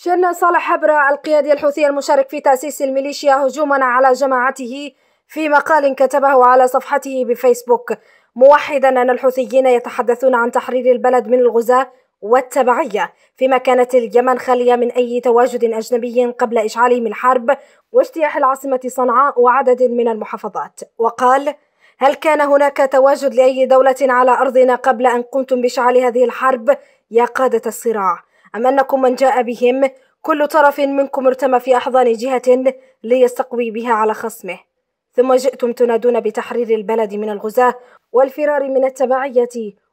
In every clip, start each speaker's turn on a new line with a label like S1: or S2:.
S1: شن صالح حبرة القيادي الحوثي المشارك في تأسيس الميليشيا هجوما على جماعته في مقال كتبه على صفحته بفيسبوك موحدا أن الحوثيين يتحدثون عن تحرير البلد من الغزاة والتبعية فيما كانت اليمن خالية من أي تواجد أجنبي قبل إشعالهم الحرب واجتياح العاصمة صنعاء وعدد من المحافظات وقال هل كان هناك تواجد لأي دولة على أرضنا قبل أن قمتم بإشعال هذه الحرب يا قادة الصراع أم أنكم من جاء بهم كل طرف منكم ارتمى في أحضان جهة ليستقوي بها على خصمه ثم جئتم تنادون بتحرير البلد من الغزاة والفرار من التبعية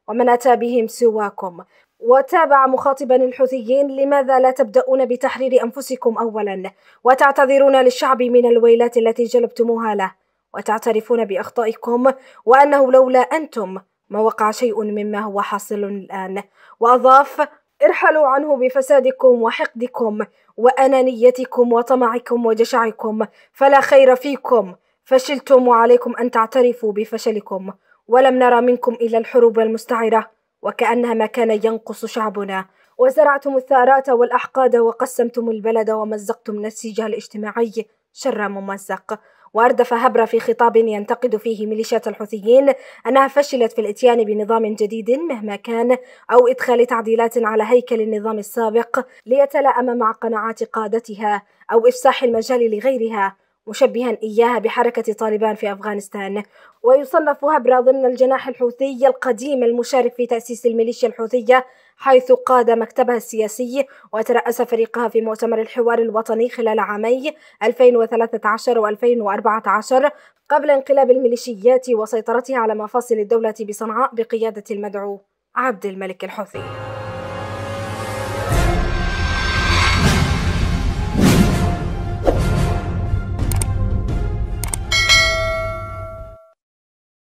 S1: ومن أتى بهم سواكم وتابع مخاطبا الحوثيين لماذا لا تبدأون بتحرير أنفسكم أولا وتعتذرون للشعب من الويلات التي جلبتموها له وتعترفون بأخطائكم وأنه لولا أنتم ما وقع شيء مما هو حاصل الآن وأضاف ارحلوا عنه بفسادكم وحقدكم وأنانيتكم وطمعكم وجشعكم فلا خير فيكم فشلتم وعليكم أن تعترفوا بفشلكم ولم نرى منكم إلا الحروب المستعرة وكأنها ما كان ينقص شعبنا وزرعتم الثارات والأحقاد وقسمتم البلد ومزقتم نسيجها الاجتماعي شر ممزق واردف هبره في خطاب ينتقد فيه ميليشيات الحوثيين انها فشلت في الاتيان بنظام جديد مهما كان او ادخال تعديلات على هيكل النظام السابق ليتلائم مع قناعات قادتها او افساح المجال لغيرها مشبها إياها بحركة طالبان في أفغانستان ويصنف هبرة ضمن الجناح الحوثي القديم المشارك في تأسيس الميليشيا الحوثية حيث قاد مكتبها السياسي وترأس فريقها في مؤتمر الحوار الوطني خلال عامي 2013 و 2014 قبل انقلاب الميليشيات وسيطرتها على مفاصل الدولة بصنعاء بقيادة المدعو عبد الملك الحوثي